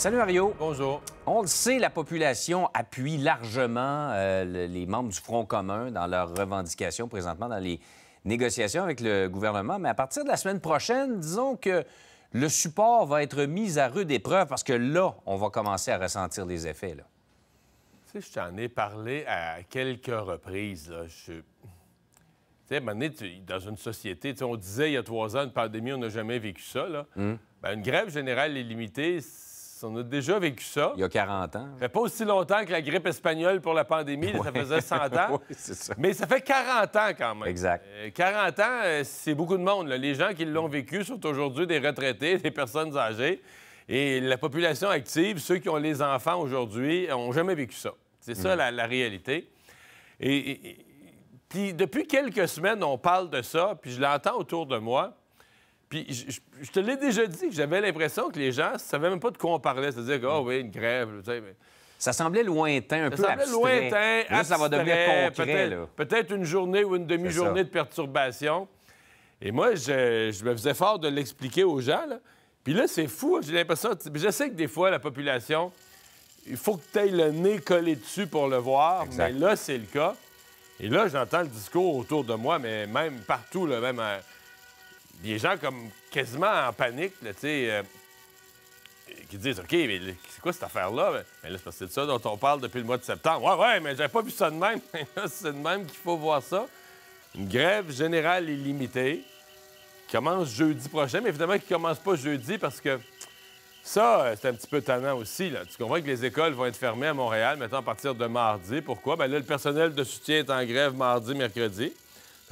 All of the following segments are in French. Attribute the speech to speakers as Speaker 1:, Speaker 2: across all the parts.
Speaker 1: Salut Mario. Bonjour. On le sait, la population appuie largement euh, les membres du Front commun dans leurs revendications présentement dans les négociations avec le gouvernement. Mais à partir de la semaine prochaine, disons que le support va être mis à rude épreuve parce que là, on va commencer à ressentir les effets. Là.
Speaker 2: Tu sais, je t'en ai parlé à quelques reprises. Tu sais, à dans une société, tu on disait il y a trois ans, une pandémie, on n'a jamais vécu ça. Hum. Ben, une grève générale illimitée, on a déjà vécu ça. Il y a 40 ans. pas aussi longtemps que la grippe espagnole pour la pandémie, ça faisait 100 ans. Mais ça fait 40 ans quand même. Exact. 40 euh, ans, euh, c'est beaucoup de monde. Les gens qui l'ont vécu sont aujourd'hui des retraités, des personnes âgées. Et la population active, ceux qui ont les enfants aujourd'hui, n'ont jamais vécu ça. C'est ça mm. la, réalité. Et, depuis quelques semaines, on parle de ça, puis je l'entends autour de moi. Puis je, te l'ai déjà dit, j'avais l'impression que les gens ne savaient même pas de quoi on parlait. C'est-à-dire que, oh oui, une grève, Ça semblait lointain, un ça peu semblait lointain, ça va devenir concret. Peut-être une journée ou une demi-journée de perturbation. Et moi, je, me faisais fort de l'expliquer aux gens. Là. Puis là, c'est fou. J'ai l'impression... Je sais que des fois, la population, il faut que tu aies le nez collé dessus pour le voir. Mais là, c'est le cas. Et là, j'entends le discours autour de moi, mais même partout, là, même... À des gens comme quasiment en panique, tu sais, euh, qui disent OK, mais c'est quoi cette affaire-là? Mais, là, c'est parce que c'est ça dont on parle depuis le mois de septembre. Ouais, ouais, mais j'avais pas vu ça de même. c'est de même qu'il faut voir ça. Une grève générale illimitée qui commence jeudi prochain, mais évidemment qui commence pas jeudi parce que ça, euh, c'est un petit peu tannant aussi. Là. Tu comprends que les écoles vont être fermées à Montréal maintenant à partir de mardi. Pourquoi? Ben là, le personnel de soutien est en grève mardi, mercredi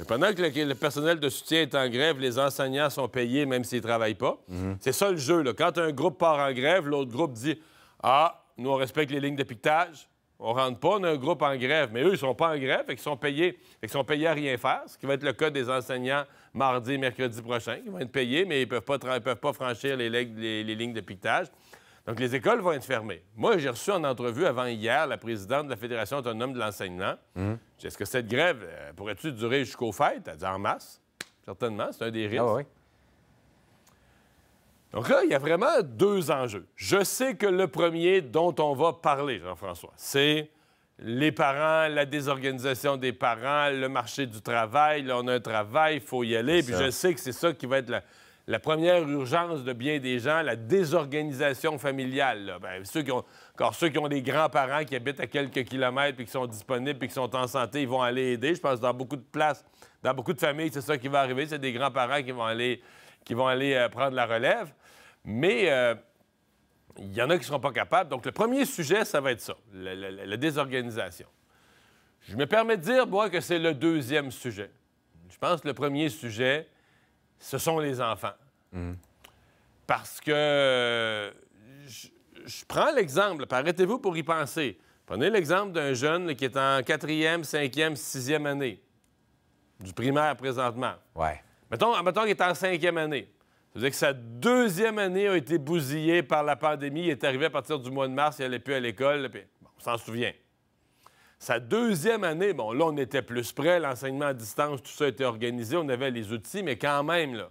Speaker 2: pendant que le, personnel de soutien est en grève, les enseignants sont payés même s'ils ne travaillent pas. Mhm. C'est ça le jeu. Quand un groupe part en grève, l'autre groupe dit Ah, nous, on respecte les lignes de piquetage. On rentre pas, dans un groupe en grève. Mais eux, ils sont pas en grève et qu'ils sont payés. Ils sont payés à rien faire, ce qui va être le cas des enseignants mardi et mercredi prochain. Ils vont être payés, mais ils ne peuvent, pas franchir les lignes de piquetage. Donc, les écoles vont être fermées. Moi, j'ai reçu en entrevue avant hier la présidente de la Fédération autonome de l'enseignement. Hmm. Est-ce que cette grève euh, pourrait-tu durer jusqu'aux fêtes? Elle dit en masse. Certainement, c'est un des ah risques. oui. Donc là, il y a vraiment deux enjeux. Je sais que le premier dont on va parler, Jean-François, c'est les parents, la désorganisation des parents, le marché du travail. Là, on a un travail, il faut y aller. Puis je sais que c'est ça qui va être la, la première urgence de bien des gens, la désorganisation familiale. Ben, ceux qui ont, encore ceux qui ont des grands-parents qui habitent à quelques kilomètres puis qui sont disponibles puis qui sont en santé, ils vont aller aider. Je pense que dans beaucoup de places, dans beaucoup de familles, c'est ça qui va arriver. C'est des grands-parents qui vont aller, qui vont aller euh, prendre la relève. Mais euh, il y en a qui ne seront pas capables. Donc, le premier sujet, ça va être ça, la, la désorganisation. Je me permets de dire, moi, que c'est le deuxième sujet. Je pense que le premier sujet, ce sont les enfants. Mm. Parce que euh, je, prends l'exemple, arrêtez-vous pour y penser. Prenez l'exemple d'un jeune qui est en quatrième, cinquième, sixième année, du primaire présentement. Ouais. Mettons, qu'il est en cinquième année. Ça veut dire que sa deuxième année a été bousillée par la pandémie. Il est arrivé à partir du mois de mars, il n'allait plus à l'école. Puis... on s'en souvient. Sa deuxième année, bon, là, on était plus près, l'enseignement à distance, tout ça était organisé, on avait les outils, mais quand même, là,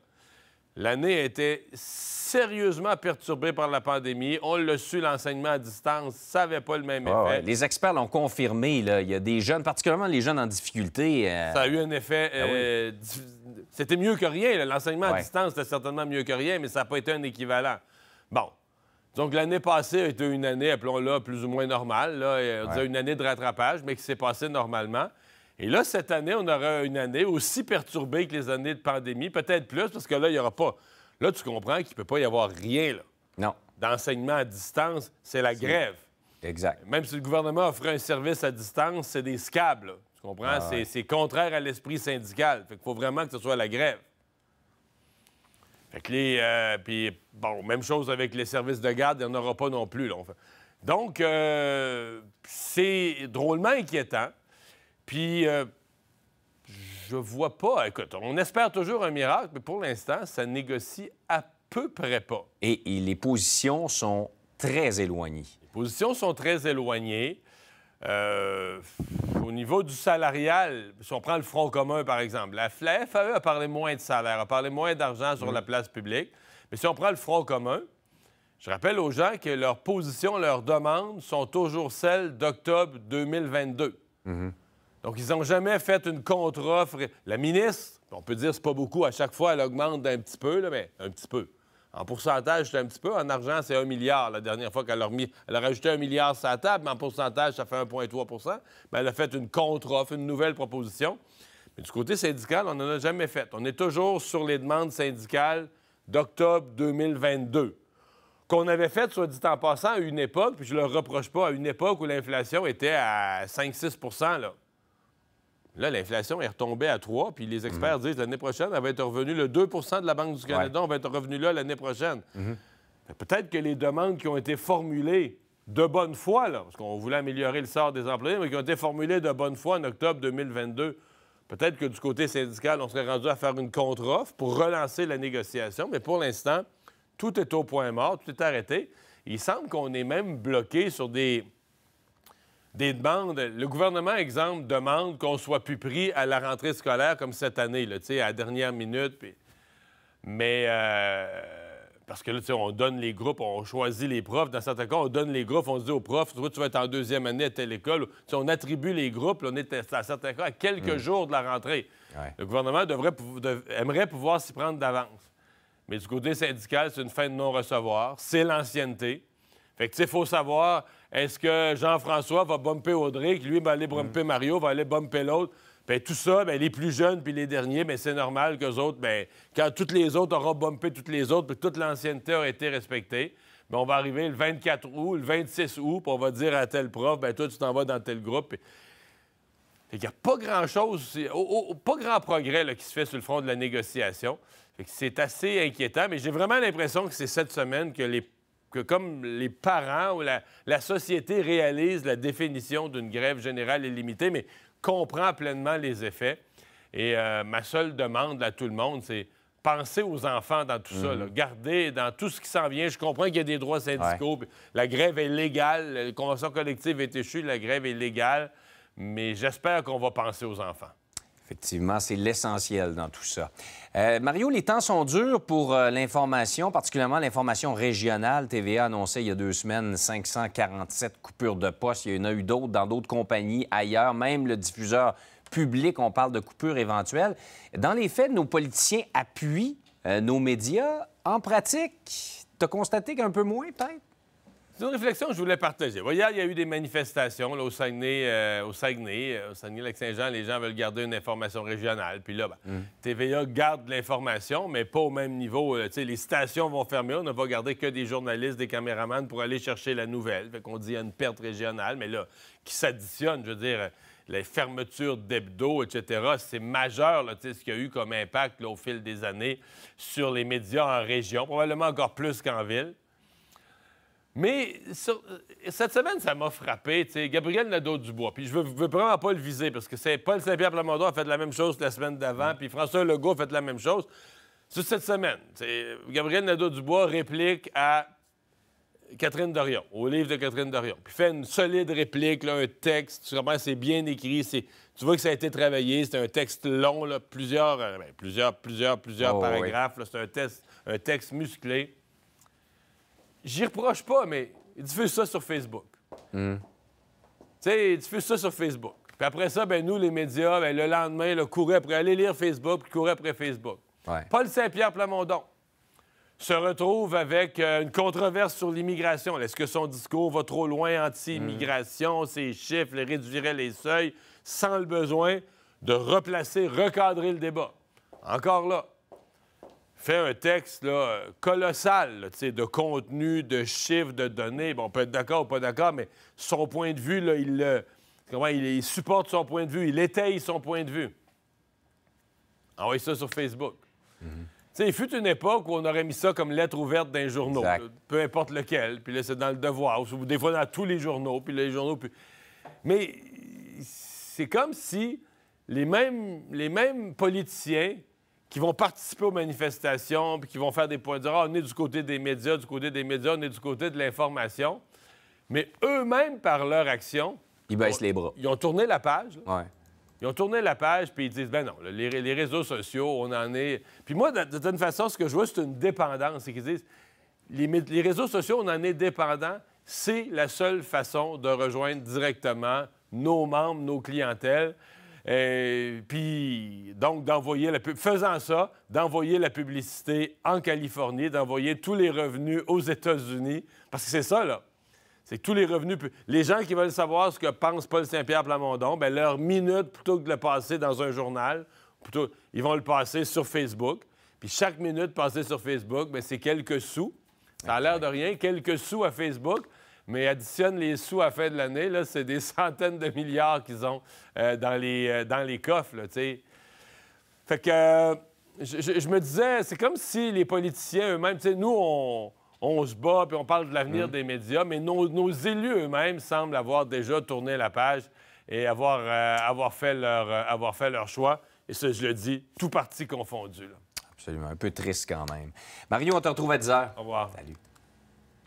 Speaker 2: l'année était sérieusement perturbée par la pandémie. On l'a su, l'enseignement à distance, ça n'avait pas le même ah effet.
Speaker 1: Les experts l'ont confirmé, là. il y a des jeunes, particulièrement les jeunes en difficulté. Euh, ça a eu un
Speaker 2: effet... Ah euh, c'était mieux que rien. L'enseignement à distance, c'était certainement mieux que rien, mais ça n'a pas été un équivalent. Bon, donc, l'année passée a été une année, appelons-la plus ou moins normale, là, on une année de rattrapage, mais qui s'est passée normalement. Et là, cette année, on aura une année aussi perturbée que les années de pandémie, peut-être plus, parce que là, il n'y aura pas. Là, tu comprends qu'il ne peut pas y avoir rien, là. Non. D'enseignement à distance, c'est la grève. Exact. Même si le gouvernement offrait un service à distance, c'est des là. Tu comprends? Ah c'est contraire à l'esprit syndical. Fait faut vraiment que ce soit la grève. Fait que les. Euh, puis, bon, même chose avec les services de garde, il n'y en aura pas non plus. Là. Donc, euh, c'est drôlement inquiétant. Puis, euh, je vois pas. Écoute, on espère toujours un miracle, mais pour l'instant, ça négocie à peu près pas.
Speaker 1: Et, et les positions
Speaker 2: sont très éloignées. Les positions sont très éloignées. Euh au niveau du salarial, si on prend le Front commun, par exemple, la FLEF, e a parlé moins de salaire, a parlé moins d'argent sur mm. la place publique. Mais si on prend le Front commun, je rappelle aux gens que leurs positions, leurs demandes sont toujours celles d'octobre 2022. Mm-hmm. Donc, ils n'ont jamais fait une contre-offre. La ministre, on peut dire n'est pas beaucoup, à chaque fois, elle augmente d'un petit peu, mais un petit peu. En pourcentage, c'est un petit peu. En argent, c'est un milliard la dernière fois qu'elle a Elle a rajouté un milliard sur la table, mais en pourcentage, ça fait 1,3 Mais ben, elle a fait une contre-offre, une nouvelle proposition. Mais du côté syndical, on n'en a jamais fait. On est toujours sur les demandes syndicales d'octobre 2022 qu'on avait fait, soit dit en passant, à une époque, puis je ne le reproche pas, à une époque où l'inflation était à 5-6 là. Là, l'inflation est retombée à 3, puis les mhm. experts disent l'année prochaine, elle va être revenue, le 2 de la Banque du Canada, on va être revenu là l'année prochaine. Mhm. Peut-être que les demandes qui ont été formulées de bonne foi, parce qu'on voulait améliorer le sort des employés, mais qui ont été formulées de bonne foi en octobre 2022, peut-être que du côté syndical, on serait rendu à faire une contre-offre pour relancer la négociation, mais pour l'instant, tout est au point mort, tout est arrêté. Il semble qu'on est même bloqué sur des des demandes. Le gouvernement, exemple, demande qu'on soit plus pris à la rentrée scolaire comme cette année, là, à la dernière minute. Mais euh, parce que là, on donne les groupes, on choisit les profs. Dans certains cas, on donne les groupes, on se dit aux profs, toi, tu vas être en deuxième année à telle école. on attribue les groupes, on est, à certains cas, à quelques mm. jours de la rentrée. Le gouvernement devrait, aimerait pouvoir s'y prendre d'avance. Mais du côté syndical, c'est une fin de non-recevoir. C'est l'ancienneté. Fait que, tu sais, il faut savoir est-ce que Jean-François va bumper Audrey, lui va aller hmm. bumper Mario, va aller bumper l'autre? Bien, tout ça, bien, les plus jeunes puis les derniers, mais ben, c'est normal que qu'eux autres, bien, quand toutes les autres auront bumpé toutes les autres, puis toute l'ancienneté aura été respectée, bien, on va arriver le 24 août, le 26 août, puis on va dire à tel prof, bien, toi, tu t'en vas dans tel groupe. Il n'y a pas grand-chose, pas grand progrès qui se fait sur le front de la négociation. C'est assez inquiétant, mais j'ai vraiment l'impression que c'est cette semaine que les que comme les parents ou la, société réalise la définition d'une grève générale illimitée, mais comprend pleinement les effets. Et euh, ma seule demande à tout le monde, c'est penser aux enfants dans tout ça. Mhm. Gardez dans tout ce qui s'en vient. Je comprends qu'il y a des droits syndicaux. La grève est légale. La convention collective est échue. La grève est légale. Mais j'espère qu'on va penser aux enfants.
Speaker 1: Effectivement, c'est l'essentiel dans tout ça. Euh, Mario, les temps sont durs pour euh, l'information, particulièrement l'information régionale. TVA annonçait il y a deux semaines 547 coupures de poste. Il y en a eu d'autres dans d'autres compagnies ailleurs, même le diffuseur public, on parle de coupures éventuelles. Dans les faits, nos politiciens appuient euh, nos médias. En pratique, tu as constaté qu'un peu moins, peut-être?
Speaker 2: C'est une réflexion que je voulais partager. il y a eu des manifestations là, au Saguenay, euh, au Saguenay, euh, au Saguenay-Lac-Saint-Jean. Les gens veulent garder une information régionale. Puis là, ben, mm. TVA garde l'information, mais pas au même niveau. Euh, les stations vont fermer. On ne va garder que des journalistes, des caméramans pour aller chercher la nouvelle. Fait qu'on dit y a une perte régionale, mais là, qui s'additionne, je veux dire les fermetures d'hebdo, etc. C'est majeur là, ce qu'il y a eu comme impact au fil des années sur les médias en région, probablement encore plus qu'en ville. Mais euh, cette semaine, ça m'a frappé. Gabriel Nadeau-Dubois, puis je veux, veux vraiment pas le viser parce que c'est Paul Saint-Pierre Plamondon a fait la même chose la semaine d'avant, puis François Legault a fait la même chose. C'est cette semaine. Gabriel Nadeau-Dubois réplique à Catherine Dorion, au livre de Catherine Dorion. Puis fait une solide réplique, un texte. Tu comprends, c'est bien écrit. tu vois que ça a été travaillé. C'est un texte long, euh, ben, plusieurs, plusieurs, plusieurs, plusieurs oh, paragraphes. C'est un, un texte musclé j'y reproche pas, mais diffuse ça sur Facebook. Hmm. Tu sais, diffuse ça sur Facebook. Puis après ça, ben nous, les médias, ben, le lendemain, le courait après aller lire Facebook, courait après Facebook. Paul Saint-Pierre Plamondon se retrouve avec euh, une controverse sur l'immigration. Est-ce que son discours va trop loin anti-immigration, hmm. ses chiffres, les réduirait les seuils, sans le besoin de replacer, recadrer le débat? Encore là fait un texte colossal de contenu, de chiffres, de données. Bon, on peut être d'accord ou pas d'accord, mais son point de vue, là, il, comment, il, supporte son point de vue, il étaye son point de vue. Envoyez ah ça sur Facebook. Mm-hmm. Il fut une époque où on aurait mis ça comme lettre ouverte d'un journal peu importe lequel, puis là, c'est dans le devoir, ou des fois dans tous les journaux, puis les journaux. Puis... Mais c'est comme si les mêmes, les mêmes politiciens qui vont participer aux manifestations, puis qui vont faire des points de dire ah, on est du côté des médias, du côté des médias, on est du côté de l'information. Mais eux-mêmes, par leur action, ils baissent les bras. Ils ont tourné la page. Ils ont tourné la page, puis ils disent ben non, les, réseaux sociaux, on en est. Puis moi, d'une certaine façon, ce que je vois, c'est une dépendance. C'est qu'ils disent les, réseaux sociaux, on en est dépendant. C'est la seule façon de rejoindre directement nos membres, nos clientèles. Et puis, donc, d'envoyer la faisant ça, d'envoyer la publicité en Californie, d'envoyer tous les revenus aux États-Unis, parce que c'est ça, là. C'est tous les revenus. Les gens qui veulent savoir ce que pense Paul Saint-Pierre Plamondon, bien, leur minute, plutôt que de le passer dans un journal, plutôt, ils vont le passer sur Facebook. Puis chaque minute passée sur Facebook, bien, c'est quelques sous. Ça a l'air de rien, quelques sous à Facebook mais additionne les sous à fin de l'année, là, c'est des centaines de milliards qu'ils ont euh, dans, les, euh, dans les coffres, tu sais. Fait que euh, je, me disais, c'est comme si les politiciens eux-mêmes, tu sais, nous, on, on se bat, puis on parle de l'avenir mm. des médias, mais nos, élus eux-mêmes semblent avoir déjà tourné la page et avoir, avoir, fait, leur, avoir fait leur choix. Et ça, je le dis, tout parti confondu.
Speaker 1: Absolument. Un peu triste quand même.
Speaker 2: Mario, on te retrouve à 10 heures. Au revoir. Salut.